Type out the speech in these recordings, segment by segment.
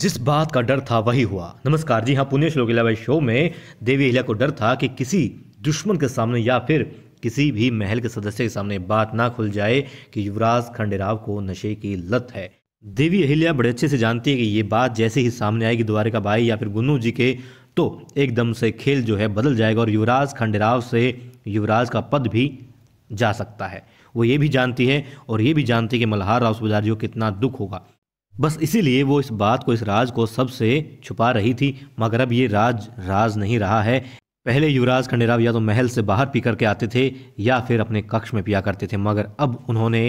जिस बात का डर था वही हुआ नमस्कार जी हाँ पुण्य श्लोक इलावा शो में देवी अहिल्या को डर था कि किसी दुश्मन के सामने या फिर किसी भी महल के सदस्य के सामने बात ना खुल जाए कि युवराज खंडेराव को नशे की लत है देवी अहिल्या बड़े अच्छे से जानती है कि ये बात जैसे ही सामने आएगी द्वारिका बाई या फिर गुन्नू जी के तो एकदम से खेल जो है बदल जाएगा और युवराज खंडेराव से युवराज का पद भी जा सकता है वो ये भी जानती है और ये भी जानती है कि मल्हार राव सुबेदार जी को कितना दुख होगा बस इसीलिए वो इस बात को इस राज को सबसे छुपा रही थी मगर अब ये राज राज नहीं रहा है पहले युवराज खंडेराव या तो महल से बाहर पी करके आते थे या फिर अपने कक्ष में पिया करते थे मगर अब उन्होंने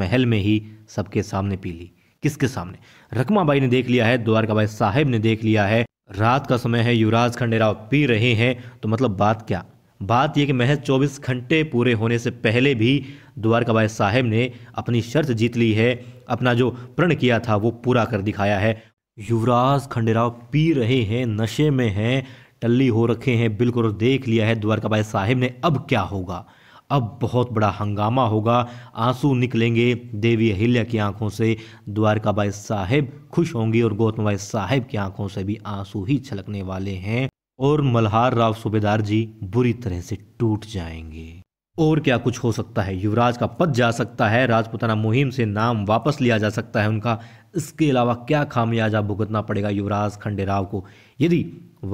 महल में ही सबके सामने पी ली किसके सामने रकमाबाई ने देख लिया है द्वारकाबाई साहेब ने देख लिया है रात का समय है युवराज खंडेराव पी रहे हैं तो मतलब बात क्या बात यह कि महज 24 घंटे पूरे होने से पहले भी द्वारकाबाई साहेब ने अपनी शर्त जीत ली है अपना जो प्रण किया था वो पूरा कर दिखाया है युवराज खंडेराव पी रहे हैं नशे में हैं टल्ली हो रखे हैं बिल्कुल और देख लिया है द्वारकाबाई साहिब ने अब क्या होगा अब बहुत बड़ा हंगामा होगा आंसू निकलेंगे देवी अहिल्या की आंखों से द्वारकाबाई साहेब खुश होंगी और गौतम भाई साहेब की आंखों से भी आंसू ही छलकने वाले हैं और मल्हार राव सूबेदार जी बुरी तरह से टूट जाएंगे और क्या कुछ हो सकता है युवराज का पद जा सकता है राजपुताना मुहिम से नाम वापस लिया जा सकता है उनका इसके अलावा क्या खामियाजा भुगतना पड़ेगा युवराज खंडेराव को यदि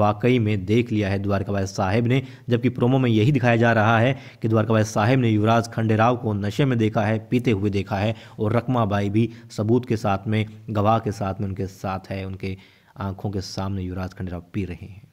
वाकई में देख लिया है द्वारकाबाई साहेब ने जबकि प्रोमो में यही दिखाया जा रहा है कि द्वारकाबाई साहेब ने युवराज खंडेराव को नशे में देखा है पीते हुए देखा है और रकमाबाई भी सबूत के साथ में गवाह के साथ में उनके साथ है उनके आंखों के सामने युवराज खंडेराव पी रहे हैं